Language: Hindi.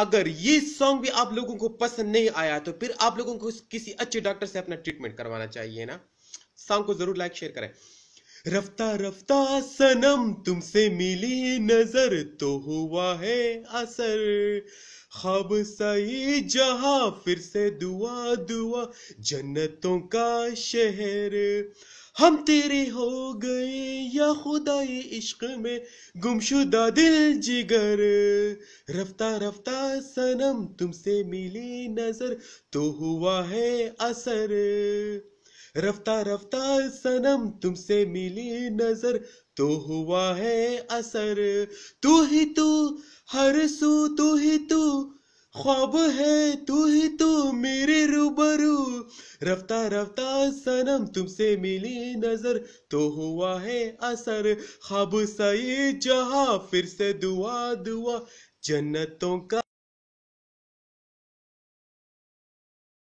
अगर ये सॉन्ग भी आप लोगों को पसंद नहीं आया तो फिर आप लोगों को किसी अच्छे डॉक्टर से अपना ट्रीटमेंट करवाना चाहिए ना सॉन्ग को जरूर लाइक शेयर करें रफ्ता रफ्ता सनम तुमसे मिली नजर तो हुआ है असर खब सही जहा फिर से दुआ दुआ जन्नतों का शहर हम तेरे हो गए या खुदाई इश्क में गुमशुदा दिल जिगर रफ्ता रफ्ता सनम तुमसे मिली नजर तो हुआ है असर रफ्ता रफ्ता सनम तुमसे मिली नजर तो हुआ है असर तू ही तू हर सू तू ही तू ख्वाब है तू ही तू मेरे रूबरू रफ्ता रफ्ता सनम तुमसे मिली नजर तो हुआ है असर खब सही जहा फिर से दुआ दुआ जन्नतों का